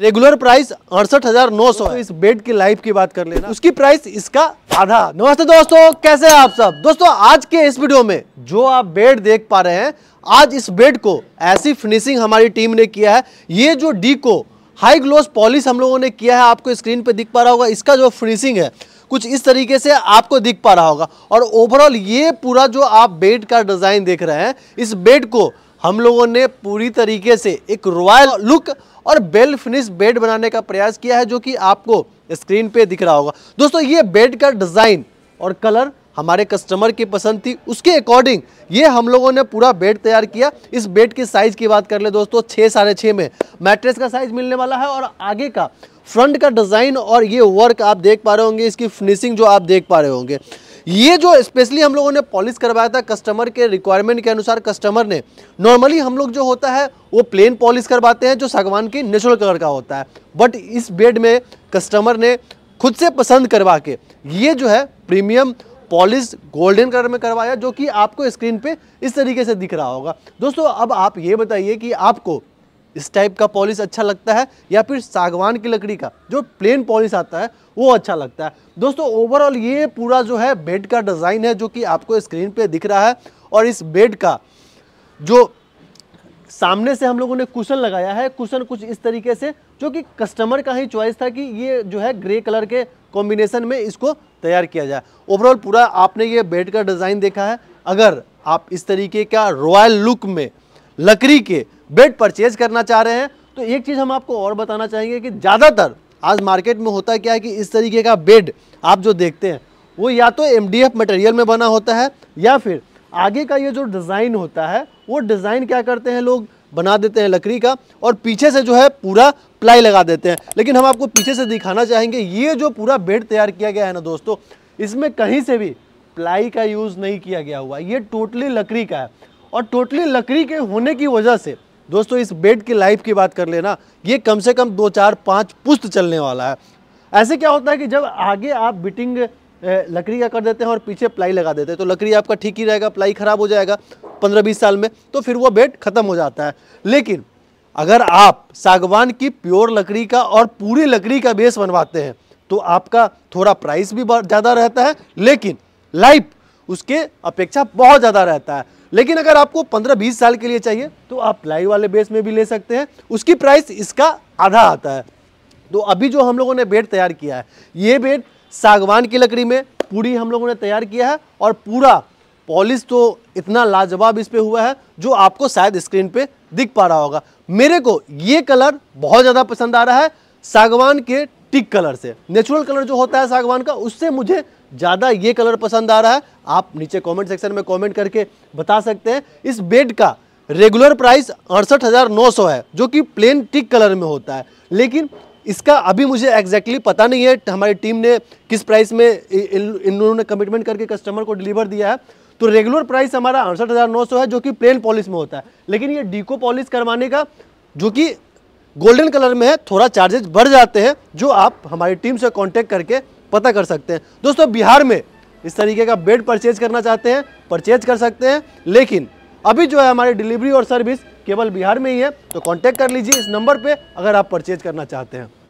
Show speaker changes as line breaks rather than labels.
regular price अड़सठ हजार नौ सौ तो इस बेड की लाइफ की बात कर लेना उसकी प्राइस इसका आधा नमस्ते दोस्तों कैसे हैं आप सब दोस्तों आज के इस वीडियो में जो आप बेड देख पा रहे हैं आज इस बेड को ऐसी फिनिशिंग हमारी टीम ने किया है ये जो डी को हाई ग्लोस पॉलिश हम लोगों ने किया है आपको स्क्रीन पे दिख पा रहा होगा इसका जो फिनिशिंग है कुछ इस तरीके से आपको दिख पा रहा होगा और ओवरऑल ये पूरा जो आप बेड का डिज़ाइन देख रहे हैं इस बेड को हम लोगों ने पूरी तरीके से एक रॉयल लुक और बेल फिनिश बेड बनाने का प्रयास किया है जो कि आपको स्क्रीन पे दिख रहा होगा दोस्तों ये बेड का डिज़ाइन और कलर हमारे कस्टमर की पसंद थी उसके अकॉर्डिंग ये हम लोगों ने पूरा बेड तैयार किया इस बेड की साइज़ की बात कर ले दोस्तों छः साढ़े छः में मैट्रेस का साइज़ मिलने वाला है और आगे का फ्रंट का डिज़ाइन और ये वर्क आप देख पा रहे होंगे इसकी फिनिशिंग जो आप देख पा रहे होंगे ये जो स्पेशली हम लोगों ने पॉलिश करवाया था कस्टमर के रिक्वायरमेंट के अनुसार कस्टमर ने नॉर्मली हम लोग जो होता है वो प्लेन पॉलिश करवाते हैं जो सागवान की नेचुरल कलर का होता है बट इस बेड में कस्टमर ने खुद से पसंद करवा के ये जो है प्रीमियम पॉलिश गोल्डन कलर में करवाया जो कि आपको स्क्रीन पे इस तरीके से दिख रहा होगा दोस्तों अब आप ये बताइए कि आपको इस टाइप का पॉलिश अच्छा लगता है या फिर सागवान की लकड़ी का जो प्लेन पॉलिश आता है वो अच्छा लगता है दोस्तों ओवरऑल ये पूरा जो है बेड का डिज़ाइन है जो कि आपको स्क्रीन पे दिख रहा है और इस बेड का जो सामने से हम लोगों ने कुशन लगाया है कुशन कुछ इस तरीके से जो कि कस्टमर का ही चॉइस था कि ये जो है ग्रे कलर के कॉम्बिनेशन में इसको तैयार किया जाए ओवरऑल पूरा आपने ये बेड का डिज़ाइन देखा है अगर आप इस तरीके का रॉयल लुक में लकड़ी के बेड परचेज करना चाह रहे हैं तो एक चीज़ हम आपको और बताना चाहेंगे कि ज़्यादातर आज मार्केट में होता क्या है कि इस तरीके का बेड आप जो देखते हैं वो या तो एम मटेरियल में बना होता है या फिर आगे का ये जो डिज़ाइन होता है वो डिज़ाइन क्या करते हैं लोग बना देते हैं लकड़ी का और पीछे से जो है पूरा प्लाई लगा देते हैं लेकिन हम आपको पीछे से दिखाना चाहेंगे ये जो पूरा बेड तैयार किया गया है ना दोस्तों इसमें कहीं से भी प्लाई का यूज़ नहीं किया गया हुआ ये टोटली लकड़ी का है और टोटली लकड़ी के होने की वजह से दोस्तों इस बेड की लाइफ की बात कर लेना ये कम से कम दो चार पाँच पुस्त चलने वाला है ऐसे क्या होता है कि जब आगे आप बिटिंग लकड़ी का कर देते हैं और पीछे प्लाई लगा देते हैं तो लकड़ी आपका ठीक ही रहेगा प्लाई ख़राब हो जाएगा पंद्रह बीस साल में तो फिर वो बेड ख़त्म हो जाता है लेकिन अगर आप सागवान की प्योर लकड़ी का और पूरी लकड़ी का बेस बनवाते हैं तो आपका थोड़ा प्राइस भी ज़्यादा रहता है लेकिन लाइफ उसके अपेक्षा बहुत ज़्यादा रहता है लेकिन अगर आपको 15-20 साल के लिए चाहिए तो आप प्लाई वाले बेस में भी ले सकते हैं उसकी प्राइस इसका आधा आता है तो अभी जो हम लोगों ने बेड तैयार किया है ये बेड सागवान की लकड़ी में पूरी हम लोगों ने तैयार किया है और पूरा पॉलिश तो इतना लाजवाब इस पर हुआ है जो आपको शायद स्क्रीन पर दिख पा रहा होगा मेरे को ये कलर बहुत ज़्यादा पसंद आ रहा है सागवान के टिक कलर से नेचुरल कलर जो होता है सागवान का उससे मुझे ज़्यादा ये कलर पसंद आ रहा है आप नीचे कमेंट सेक्शन में कमेंट करके बता सकते हैं इस बेड का रेगुलर प्राइस अड़सठ है जो कि प्लेन टिक कलर में होता है लेकिन इसका अभी मुझे एग्जैक्टली exactly पता नहीं है हमारी टीम ने किस प्राइस में इन लोगों ने कमिटमेंट करके कस्टमर को डिलीवर दिया है तो रेगुलर प्राइस हमारा अड़सठ है जो कि प्लेन पॉलिश में होता है लेकिन ये डीको पॉलिश करवाने का जो कि गोल्डन कलर में है थोड़ा चार्जेस बढ़ जाते हैं जो आप हमारी टीम से कांटेक्ट करके पता कर सकते हैं दोस्तों बिहार में इस तरीके का बेड परचेज करना चाहते हैं परचेज कर सकते हैं लेकिन अभी जो है हमारी डिलीवरी और सर्विस केवल बिहार में ही है तो कॉन्टैक्ट कर लीजिए इस नंबर पर अगर आप परचेज करना चाहते हैं